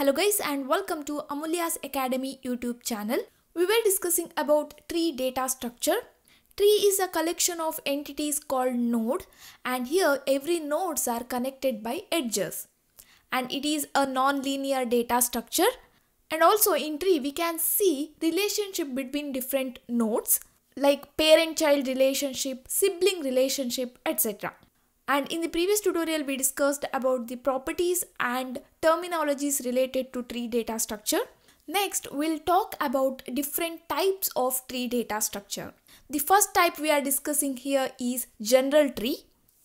Hello guys and welcome to Amulya's Academy YouTube channel. We were discussing about tree data structure. Tree is a collection of entities called node and here every nodes are connected by edges. And it is a non-linear data structure. And also in tree we can see relationship between different nodes like parent-child relationship, sibling relationship, etc. And in the previous tutorial, we discussed about the properties and terminologies related to tree data structure. Next, we'll talk about different types of tree data structure. The first type we are discussing here is general tree.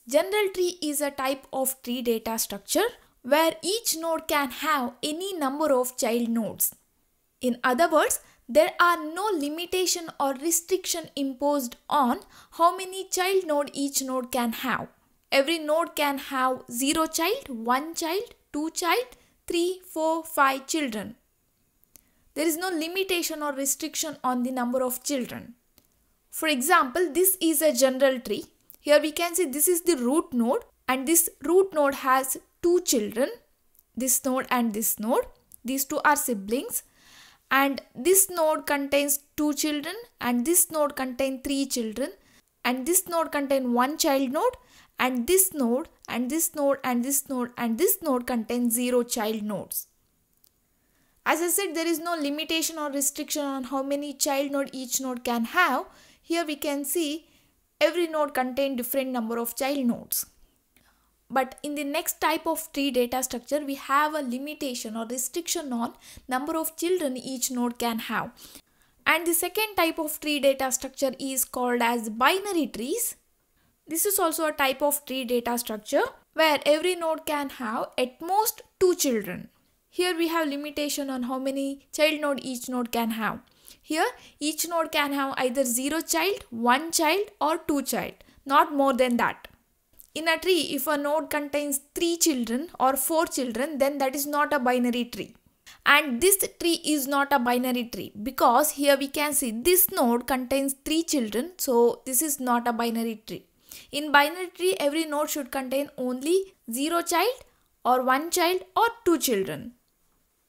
General tree is a type of tree data structure where each node can have any number of child nodes. In other words, there are no limitation or restriction imposed on how many child node each node can have. Every node can have 0 child, 1 child, 2 child, 3, 4, 5 children. There is no limitation or restriction on the number of children. For example, this is a general tree. Here we can see this is the root node and this root node has two children, this node and this node. These two are siblings and this node contains two children and this node contains three children and this node contain one child node and this node and this node and this node and this node contain zero child nodes. As I said, there is no limitation or restriction on how many child node each node can have. Here we can see every node contain different number of child nodes. But in the next type of tree data structure, we have a limitation or restriction on number of children each node can have. And the second type of tree data structure is called as binary trees. This is also a type of tree data structure where every node can have at most two children. Here we have limitation on how many child node each node can have. Here each node can have either 0 child, 1 child or 2 child, not more than that. In a tree, if a node contains 3 children or 4 children, then that is not a binary tree and this tree is not a binary tree because here we can see this node contains three children so this is not a binary tree in binary tree every node should contain only zero child or one child or two children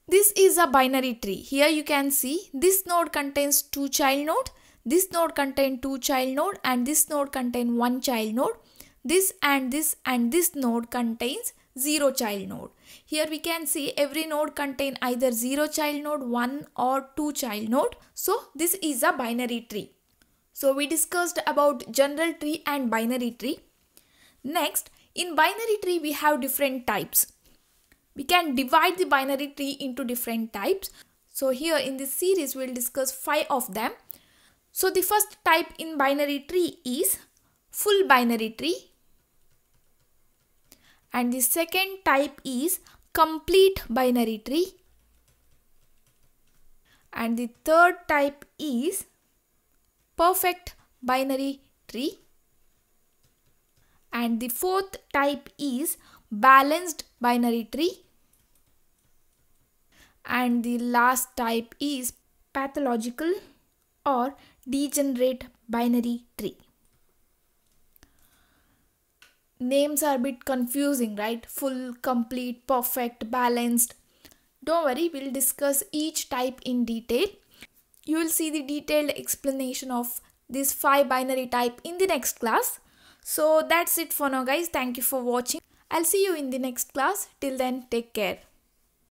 this is a binary tree here you can see this node contains two child node this node contain two child node and this node contain one child node this and this and this node contains 0 child node. Here we can see every node contain either 0 child node, 1 or 2 child node. So this is a binary tree. So we discussed about general tree and binary tree. Next, in binary tree we have different types. We can divide the binary tree into different types. So here in this series we will discuss 5 of them. So the first type in binary tree is full binary tree and the second type is complete binary tree and the third type is perfect binary tree and the fourth type is balanced binary tree and the last type is pathological or degenerate binary tree names are a bit confusing, right? Full, complete, perfect, balanced. Don't worry, we'll discuss each type in detail. You will see the detailed explanation of this five binary type in the next class. So that's it for now guys. Thank you for watching. I'll see you in the next class. Till then, take care.